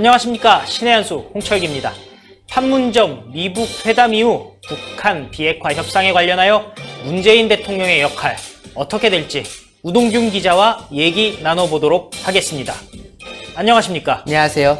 안녕하십니까 신의 한수 홍철기입니다. 판문점 미북 회담 이후 북한 비핵화 협상에 관련하여 문재인 대통령의 역할 어떻게 될지 우동균 기자와 얘기 나눠보도록 하겠습니다. 안녕하십니까? 안녕하세요.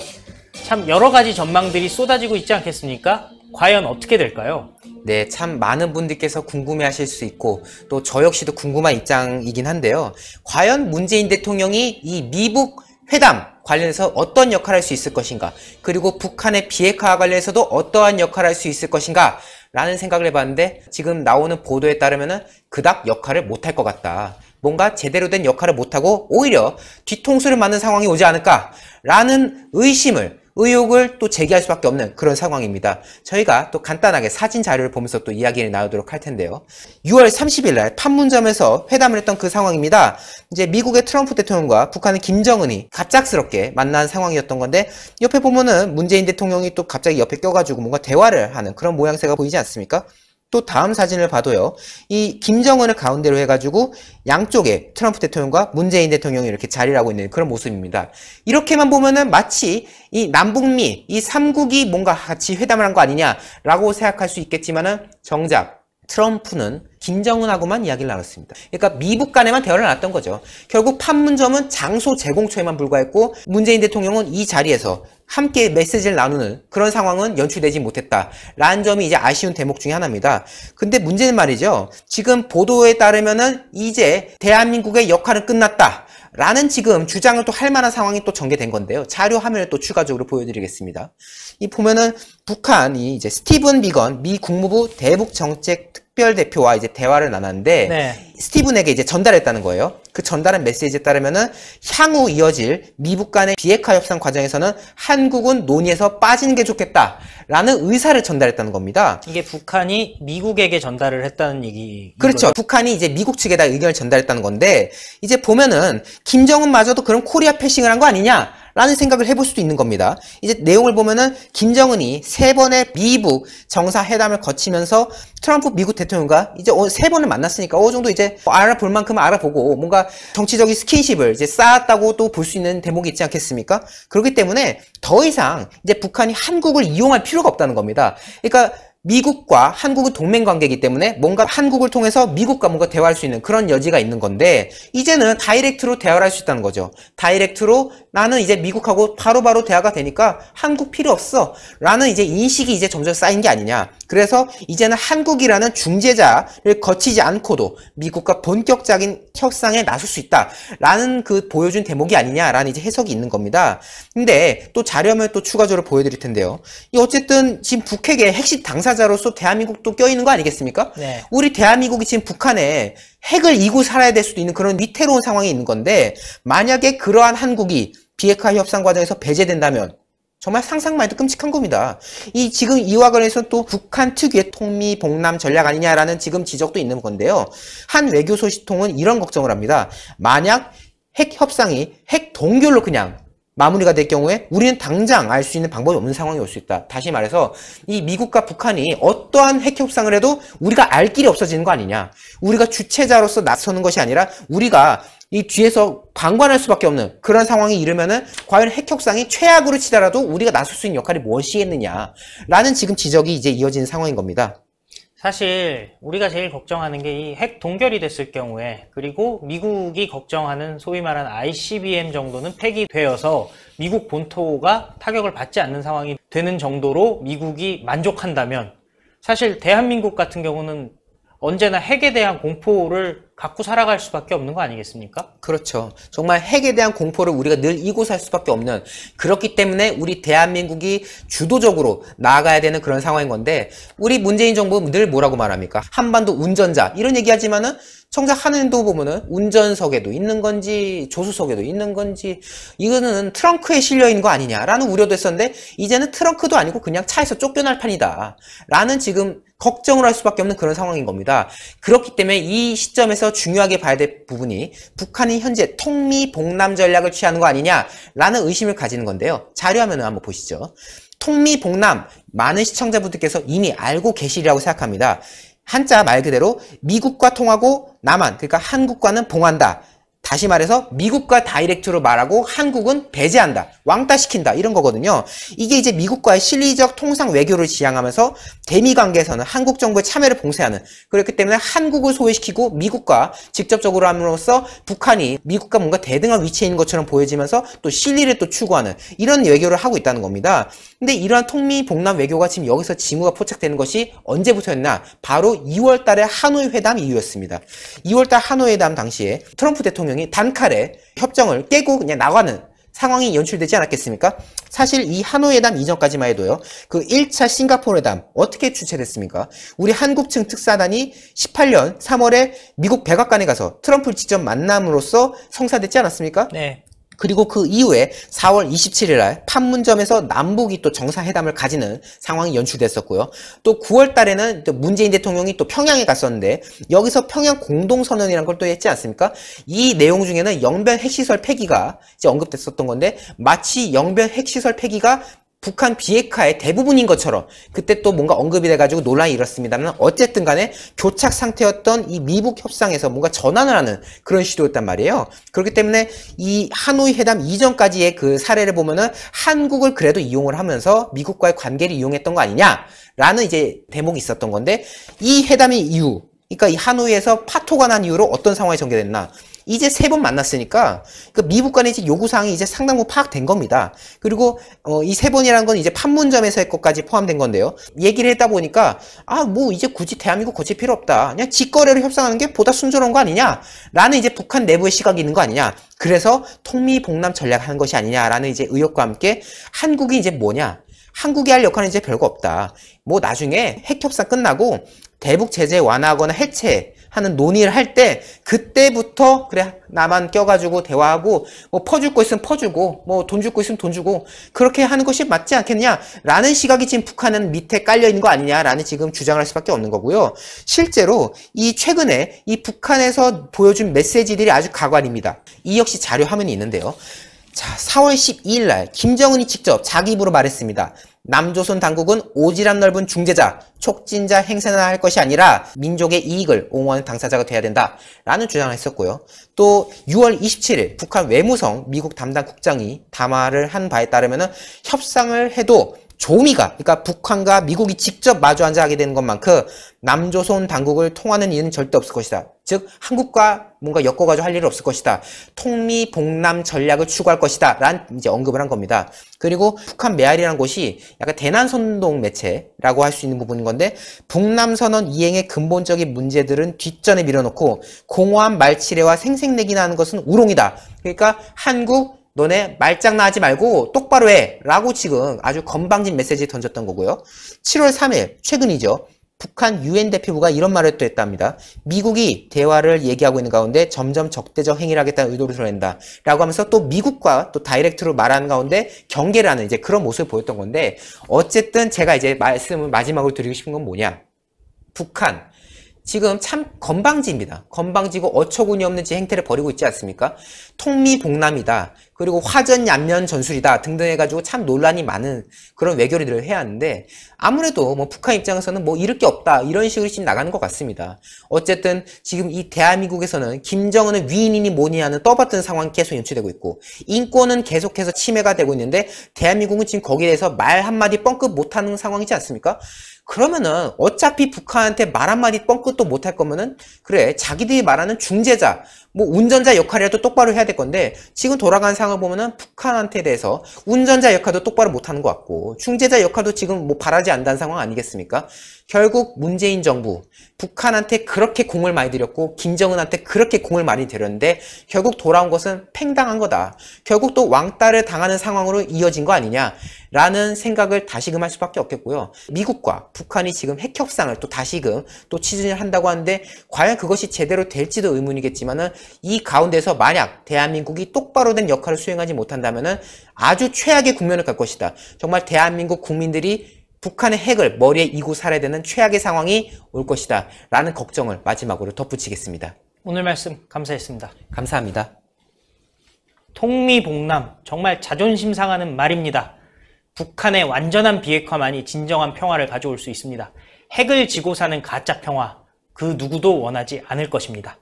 참 여러 가지 전망들이 쏟아지고 있지 않겠습니까? 과연 어떻게 될까요? 네, 참 많은 분들께서 궁금해 하실 수 있고, 또 저 역시도 궁금한 입장이긴 한데요. 과연 문재인 대통령이 이 미북 회담 관련해서 어떤 역할을 할 수 있을 것인가 그리고 북한의 비핵화와 관련해서도 어떠한 역할을 할 수 있을 것인가 라는 생각을 해봤는데 지금 나오는 보도에 따르면 그닥 역할을 못할 것 같다 뭔가 제대로 된 역할을 못하고 오히려 뒤통수를 맞는 상황이 오지 않을까 라는 의심을 의혹을 또 제기할 수밖에 없는 그런 상황입니다. 저희가 또 간단하게 사진 자료를 보면서 또 이야기를 나누도록 할 텐데요. 6월 30일 날 판문점에서 회담을 했던 그 상황입니다. 이제 미국의 트럼프 대통령과 북한의 김정은이 갑작스럽게 만난 상황이었던 건데 옆에 보면은 문재인 대통령이 또 갑자기 옆에 껴가지고 뭔가 대화를 하는 그런 모양새가 보이지 않습니까? 또 다음 사진을 봐도요. 이 김정은을 가운데로 해가지고 양쪽에 트럼프 대통령과 문재인 대통령이 이렇게 자리를 하고 있는 그런 모습입니다. 이렇게만 보면은 마치 이 남북미 이 3국이 뭔가 같이 회담을 한 거 아니냐라고 생각할 수 있겠지만은 정작 트럼프는 김정은하고만 이야기를 나눴습니다. 그러니까 미북 간에만 대화를 나눴던 거죠. 결국 판문점은 장소 제공처에만 불과했고 문재인 대통령은 이 자리에서 함께 메시지를 나누는 그런 상황은 연출되지 못했다라는 점이 이제 아쉬운 대목 중에 하나입니다. 근데 문제는 말이죠. 지금 보도에 따르면은 이제 대한민국의 역할은 끝났다. 라는 지금 주장을 또 할 만한 상황이 또 전개된 건데요. 자료 화면을 또 추가적으로 보여드리겠습니다. 이 보면은 북한이 이제 스티븐 비건 미 국무부 대북 정책 특별 대표와 이제 대화를 나눴는데 네. 스티븐에게 이제 전달했다는 거예요. 그 전달한 메시지에 따르면은 향후 이어질 미국 간의 비핵화 협상 과정에서는 한국은 논의에서 빠지는게 좋겠다라는 의사를 전달했다는 겁니다. 이게 북한이 미국에게 전달을 했다는 얘기. 그렇죠. 거예요? 북한이 이제 미국 측에다 의견을 전달했다는 건데 이제 보면은 김정은마저도 그런 코리아 패싱을 한 거 아니냐? 라는 생각을 해볼 수도 있는 겁니다. 이제 내용을 보면은 김정은이 세 번의 미북 정사회담을 거치면서 트럼프 미국 대통령과 이제 어, 세 번을 만났으니까 어느 정도 이제 알아볼 만큼 알아보고 뭔가 정치적인 스킨십을 이제 쌓았다고 또 볼 수 있는 대목이 있지 않겠습니까? 그렇기 때문에 더 이상 이제 북한이 한국을 이용할 필요가 없다는 겁니다. 그러니까 미국과 한국은 동맹 관계이기 때문에 뭔가 한국을 통해서 미국과 뭔가 대화할 수 있는 그런 여지가 있는 건데 이제는 다이렉트로 대화를 할 수 있다는 거죠. 다이렉트로 나는 이제 미국하고 바로바로 바로 대화가 되니까 한국 필요 없어 라는 이제 인식이 이제 점점 쌓인 게 아니냐 그래서 이제는 한국이라는 중재자를 거치지 않고도 미국과 본격적인 협상에 나설 수 있다라는 그 보여준 대목이 아니냐라는 이제 해석이 있는 겁니다. 근데 또 자료면 또 추가적으로 보여드릴 텐데요. 이 어쨌든 지금 북핵의 핵심 당사자로서 대한민국도 껴있는 거 아니겠습니까? 네. 우리 대한민국이 지금 북한에 핵을 이고 살아야 될 수도 있는 그런 위태로운 상황이 있는 건데 만약에 그러한 한국이 비핵화 협상 과정에서 배제된다면 정말 상상만 해도 끔찍한 겁니다. 이 지금 이와 관련해서 또 북한 특유의 통미 복남 전략 아니냐라는 지금 지적도 있는 건데요. 한 외교 소식통은 이런 걱정을 합니다. 만약 핵 협상이 핵 동결로 그냥 마무리가 될 경우에 우리는 당장 알 수 있는 방법이 없는 상황이 올 수 있다. 다시 말해서 이 미국과 북한이 어떠한 핵 협상을 해도 우리가 알 길이 없어지는 거 아니냐. 우리가 주체자로서 나서는 것이 아니라 우리가 이 뒤에서 방관할 수밖에 없는 그런 상황이 이르면은 과연 핵협상이 최악으로 치더라도 우리가 나설 수 있는 역할이 무엇이겠느냐라는 지금 지적이 이제 이어지는 상황인 겁니다. 사실 우리가 제일 걱정하는 게 이 핵 동결이 됐을 경우에 그리고 미국이 걱정하는 소위 말하는 ICBM 정도는 폐기되어서 미국 본토가 타격을 받지 않는 상황이 되는 정도로 미국이 만족한다면 사실 대한민국 같은 경우는 언제나 핵에 대한 공포를 갖고 살아갈 수밖에 없는 거 아니겠습니까? 그렇죠. 정말 핵에 대한 공포를 우리가 늘 이고 살 수밖에 없는 그렇기 때문에 우리 대한민국이 주도적으로 나아가야 되는 그런 상황인 건데 우리 문재인 정부 늘 뭐라고 말합니까? 한반도 운전자 이런 얘기하지만은 청작 하늘도 보면은 운전석에도 있는 건지 조수석에도 있는 건지 이거는 트렁크에 실려 있는 거 아니냐라는 우려도 했었는데 이제는 트렁크도 아니고 그냥 차에서 쫓겨날 판이다 라는 지금 걱정을 할 수밖에 없는 그런 상황인 겁니다. 그렇기 때문에 이 시점에서 중요하게 봐야 될 부분이 북한이 현재 통미 봉남 전략을 취하는 거 아니냐라는 의심을 가지는 건데요. 자료화면을 한번 보시죠. 통미 봉남 많은 시청자분들께서 이미 알고 계시리라고 생각합니다. 한자 말 그대로 미국과 통하고 남한, 그러니까 한국과는 봉한다. 다시 말해서 미국과 다이렉트로 말하고 한국은 배제한다, 왕따시킨다 이런 거거든요. 이게 이제 미국과의 실리적 통상 외교를 지향하면서 대미 관계에서는 한국 정부의 참여를 봉쇄하는 그렇기 때문에 한국을 소외시키고 미국과 직접적으로 함으로써 북한이 미국과 뭔가 대등한 위치에 있는 것처럼 보여지면서 또 실리를 또 추구하는 이런 외교를 하고 있다는 겁니다. 근데 이러한 통미 복남 외교가 지금 여기서 지무가 포착되는 것이 언제부터였나? 바로 2월 달에 하노이 회담 이후였습니다. 2월 달 하노이 회담 당시에 트럼프 대통령이 단칼에 협정을 깨고 그냥 나가는 상황이 연출되지 않았겠습니까? 사실 이 하노이 회담 이전까지만 해도요. 그 1차 싱가포르 회담 어떻게 주최됐습니까? 우리 한국 측 특사단이 18년 3월에 미국 백악관에 가서 트럼프를 직접 만남으로써 성사됐지 않았습니까? 네. 그리고 그 이후에 4월 27일 날 판문점에서 남북이 또 정상회담을 가지는 상황이 연출됐었고요. 또 9월 달에는 또 문재인 대통령이 또 평양에 갔었는데 여기서 평양 공동선언이라는걸 또 했지 않습니까? 이 내용 중에는 영변 핵시설 폐기가 이제 언급됐었던 건데 마치 영변 핵시설 폐기가 북한 비핵화의 대부분인 것처럼 그때 또 뭔가 언급이 돼가지고 논란이 일었습니다만 어쨌든 간에 교착 상태였던 이 미북 협상에서 뭔가 전환을 하는 그런 시도였단 말이에요. 그렇기 때문에 이 하노이 회담 이전까지의 그 사례를 보면은 한국을 그래도 이용을 하면서 미국과의 관계를 이용했던 거 아니냐라는 이제 대목이 있었던 건데 이 회담의 이유 그러니까 이 하노이에서 파토가 난 이후로 어떤 상황이 전개됐나 이제 세 번 만났으니까 그 미국 간의 이제 요구사항이 이제 상당 부 파악된 겁니다. 그리고 어, 이 세 번이라는 건 이제 판문점에서의 것까지 포함된 건데요. 얘기를 했다 보니까 아 뭐 이제 굳이 대한민국 거칠 필요 없다. 그냥 직거래로 협상하는 게 보다 순조로운 거 아니냐라는 이제 북한 내부의 시각이 있는 거 아니냐. 그래서 통미봉남 전략하는 것이 아니냐라는 이제 의혹과 함께 한국이 이제 뭐냐. 한국이 할 역할은 이제 별거 없다. 뭐 나중에 핵협상 끝나고 대북 제재 완화하거나 해체 하는 논의를 할 때 그때부터 그래 나만 껴가지고 대화하고 뭐 퍼줄 거 있으면 퍼주고 뭐 돈 줄 거 있으면 돈 주고 그렇게 하는 것이 맞지 않겠냐라는 시각이 지금 북한은 밑에 깔려 있는 거 아니냐라는 지금 주장을 할 수밖에 없는 거고요. 실제로 이 최근에 이 북한에서 보여준 메시지들이 아주 가관입니다. 이 역시 자료 화면이 있는데요. 자, 4월 12일 날 김정은이 직접 자기 입으로 말했습니다. 남조선 당국은 오지랖 넓은 중재자, 촉진자 행세나 할 것이 아니라 민족의 이익을 옹호하는 당사자가 돼야 된다 라는 주장을 했었고요. 또 6월 27일 북한 외무성 미국 담당 국장이 담화를 한 바에 따르면 협상을 해도 조미가 그러니까 북한과 미국이 직접 마주 앉아 하게 되는 것만큼 남조선 당국을 통하는 이유는 절대 없을 것이다. 즉 한국과 뭔가 엮어가지고 할 일은 없을 것이다. 통미 복남 전략을 추구할 것이다. 라는 이제 언급을 한 겁니다. 그리고 북한 메아리라는 곳이 약간 대난선동 매체라고 할 수 있는 부분인 건데 북남선언 이행의 근본적인 문제들은 뒷전에 밀어놓고 공허한 말치레와 생색내기나 하는 것은 우롱이다. 그러니까 한국 너네 말장난하지 말고 똑바로 해 라고 지금 아주 건방진 메시지 던졌던 거고요. 7월 3일 최근이죠. 북한 유엔 대표부가 이런 말을 또 했답니다. 미국이 대화를 얘기하고 있는 가운데 점점 적대적 행위를 하겠다는 의도를 드러낸다. 라고 하면서 또 미국과 또 다이렉트로 말하는 가운데 경계라는 이제 그런 모습을 보였던 건데 어쨌든 제가 이제 말씀을 마지막으로 드리고 싶은 건 뭐냐. 북한, 지금 참 건방지입니다. 건방지고 어처구니 없는 지 행태를 벌이고 있지 않습니까? 통미복남이다. 그리고 화전양면 전술이다 등등 해가지고 참 논란이 많은 그런 외교리들을 해야 하는데 아무래도 뭐 북한 입장에서는 뭐 이럴 게 없다 이런 식으로 지금 나가는 것 같습니다. 어쨌든 지금 이 대한민국에서는 김정은은 위인이니 뭐니 하는 떠받은 상황 계속 연출되고 있고 인권은 계속해서 침해가 되고 있는데 대한민국은 지금 거기에 대해서 말 한마디 뻥긋 못하는 상황이지 않습니까? 그러면은 어차피 북한한테 말 한마디 뻥끗도 못할 거면은 그래 자기들이 말하는 중재자 뭐 운전자 역할이라도 똑바로 해야 될 건데 지금 돌아간 상황을 보면은 북한한테 대해서 운전자 역할도 똑바로 못하는 것 같고 중재자 역할도 지금 뭐 바라지 않는 상황 아니겠습니까? 결국 문재인 정부 북한한테 그렇게 공을 많이 들였고 김정은한테 그렇게 공을 많이 들였는데 결국 돌아온 것은 팽당한 거다. 결국 또 왕따를 당하는 상황으로 이어진 거 아니냐. 라는 생각을 다시금 할 수밖에 없겠고요. 미국과 북한이 지금 핵 협상을 또 다시금 또 추진을 한다고 하는데 과연 그것이 제대로 될지도 의문이겠지만은 이 가운데서 만약 대한민국이 똑바로 된 역할을 수행하지 못한다면은 아주 최악의 국면을 갈 것이다. 정말 대한민국 국민들이 북한의 핵을 머리에 이고 살아야 되는 최악의 상황이 올 것이다. 라는 걱정을 마지막으로 덧붙이겠습니다. 오늘 말씀 감사했습니다. 감사합니다. 통미복남 정말 자존심 상하는 말입니다. 북한의 완전한 비핵화만이 진정한 평화를 가져올 수 있습니다. 핵을 지고 사는 가짜 평화, 그 누구도 원하지 않을 것입니다.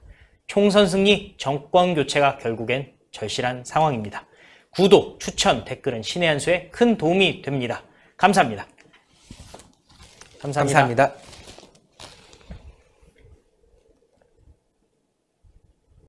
총선 승리, 정권 교체가 결국엔 절실한 상황입니다. 구독, 추천, 댓글은 신의 한 수에 큰 도움이 됩니다. 감사합니다. 감사합니다. 감사합니다.